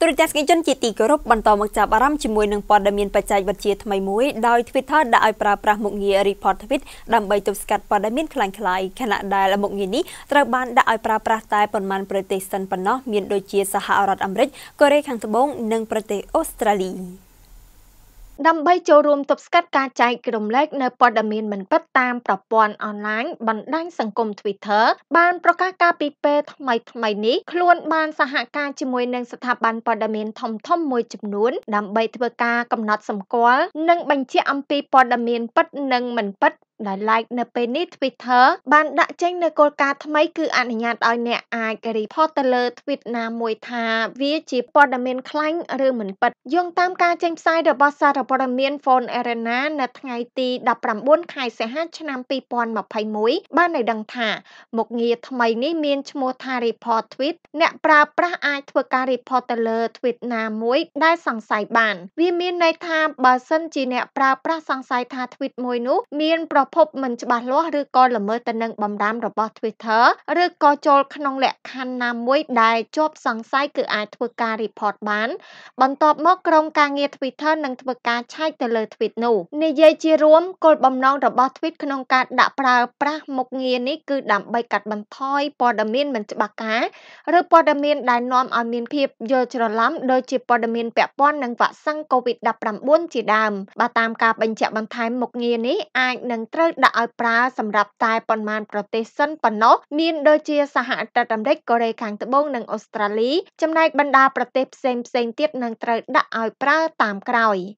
ទូរទស្សនិកជនជាទីគោរពបន្តមកចាប់អារម្មណ៍ជាមួយនឹងព័ត៌មានបច្ចេកវិទ្យាថ្មីមួយដោយ Twitter ដាក់ឲ្យប្រើប្រាស់មុខងារ Report Tweet ដើម្បីទប់ស្កាត់ព័ត៌មានខ្លាំងខ្លាយខណៈដែលមុខងារនេះត្រូវបានដាក់ឲ្យប្រើប្រាស់តែប៉ុន្មានប្រទេសសិនប៉ុណ្ណោះមានដូចជាសហរដ្ឋអាមេរិកកូរ៉េខាងត្បូងនិងប្រទេសអូស្ត្រាលី។ដើម្បីចូលរួមទប់ស្កាត់ការចែករំលែកនៅព័ត៌មានមិនពិតតាមប្រព័ន្ធអនឡាញបណ្ដាញសង្គម Twitter បានប្រកាសការពីពេលថ្មីថ្មីនេះខ្លួនបានសហការជាមួយនឹងស្ថាប័នព័ត៌មានធំធំមួយចំនួនដើម្បីធ្វើការកំណត់សម្គាល់និងបញ្ជាក់អំពីព័ត៌មានពិតនិងមិនពិតដោយឡែកនៅពេលនេះ Twitter បានដាក់ចេញនូវគោលការណ៍ថ្មីគឺអនុញ្ញាតឲ្យអ្នកអាច report ទៅលើ tweet ណាមួយថា វាជាព័ត៌មានក្លែងឬមិនពិតយោងតាមការចេញផ្សាយរបស់សារព័ត៌មាន Phone Arena នៅថ្ងៃទី19ខែសីហាឆ្នាំ2021បានឲ្យដឹងថាមុខងារថ្មីនេះមានឈ្មោះថា report tweet អ្នកប្រើប្រាស់អាចធ្វើការ report ទៅលើ tweet ណាមួយដែលសង្ស័យបានវាមានន័យថាបើសិនជាអ្នកប្រើប្រាស់សង្ស័យថា tweet មួយនោះមានប្រភពមិនច្បាស់លាស់ឬក៏ល្មើសទៅនឹងបំរាមរបស់ Twitter ឬក៏ចូលក្នុង លក្ខខណ្ឌណាមួយដែលជាប់សង្ស័យគឺអាចធ្វើការ report បានបន្ទាប់មកក្រុមការងារ Twitter នឹងធ្វើការឆែកទៅលើ tweet នោះនិយាយជារួមគោលបំណងរបស់ tweet ក្នុងការដាក់ប្រើប្រាស់មុខងារនេះគឺដើម្បីកាត់បន្ថយព័ត៌មានមិនច្បាស់ការឬព័ត៌មានដែលនាំឲ្យមានភាពយល់ច្រឡំដោយជាព័ត៌មានពាក់ព័ន្ធនឹងវ៉ាក់សាំង COVID-19 ជាដើមបើតាមការបញ្ជាក់បន្ថែមមុខងារនេះអាចនឹងត្រូវដាក់ឲ្យប្រើសម្រាប់តែប៉ុន្មានប្រទេសសិនប៉ុណ្ណោះមានដូចជាសហរដ្ឋអាមេរិកកូរ៉េខាងត្បូងនិងអូស្ត្រាលី ចំណែកបណ្ដាប្រទេសផ្សេងៗទៀតនឹងត្រូវដាក់ឲ្យប្រើតាមក្រោយ។